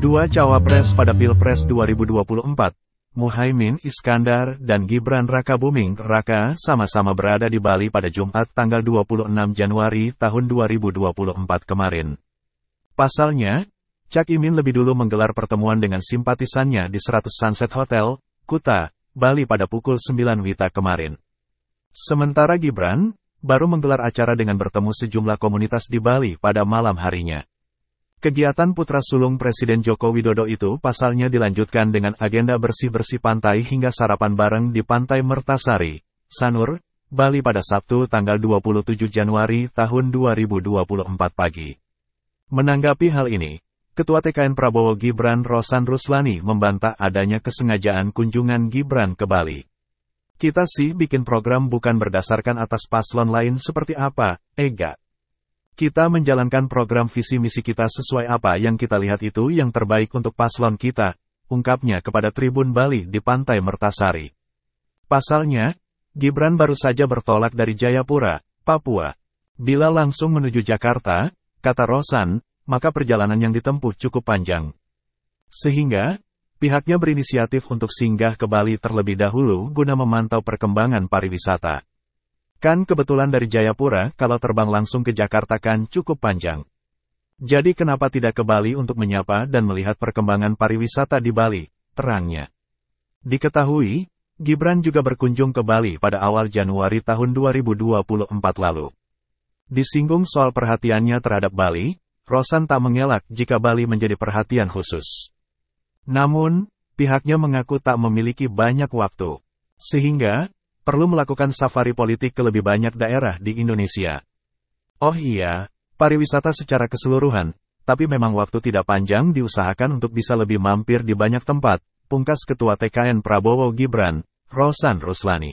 Dua cawapres pada Pilpres 2024, Muhaimin Iskandar dan Gibran Raka Buming Raka sama-sama berada di Bali pada Jumat tanggal 26 Januari tahun 2024 kemarin. Pasalnya, Cak Imin lebih dulu menggelar pertemuan dengan simpatisannya di 100 Sunset Hotel, Kuta, Bali pada pukul 9 Wita kemarin. Sementara Gibran, baru menggelar acara dengan bertemu sejumlah komunitas di Bali pada malam harinya. Kegiatan putra sulung Presiden Joko Widodo itu pasalnya dilanjutkan dengan agenda bersih-bersih pantai hingga sarapan bareng di Pantai Mertasari, Sanur, Bali pada Sabtu tanggal 27 Januari tahun 2024 pagi. Menanggapi hal ini, Ketua TKN Prabowo Gibran Rosan Ruslani membantah adanya kesengajaan kunjungan Gibran ke Bali. Kita sih bikin program bukan berdasarkan atas paslon lain seperti apa, Ega. Eh, kita menjalankan program visi misi kita sesuai apa yang kita lihat itu yang terbaik untuk paslon kita, ungkapnya kepada Tribun Bali di Pantai Mertasari. Pasalnya, Gibran baru saja bertolak dari Jayapura, Papua. Bila langsung menuju Jakarta, kata Rosan, maka perjalanan yang ditempuh cukup panjang. Sehingga, pihaknya berinisiatif untuk singgah ke Bali terlebih dahulu guna memantau perkembangan pariwisata. Kan kebetulan dari Jayapura, kalau terbang langsung ke Jakarta kan cukup panjang. Jadi kenapa tidak ke Bali untuk menyapa dan melihat perkembangan pariwisata di Bali, terangnya. Diketahui, Gibran juga berkunjung ke Bali pada awal Januari tahun 2024 lalu. Disinggung soal perhatiannya terhadap Bali, Rosan tak mengelak jika Bali menjadi perhatian khusus. Namun, pihaknya mengaku tak memiliki banyak waktu. Sehingga, perlu melakukan safari politik ke lebih banyak daerah di Indonesia. Oh iya, pariwisata secara keseluruhan, tapi memang waktu tidak panjang diusahakan untuk bisa lebih mampir di banyak tempat, pungkas Ketua TKN Prabowo Gibran, Rosan Ruslani.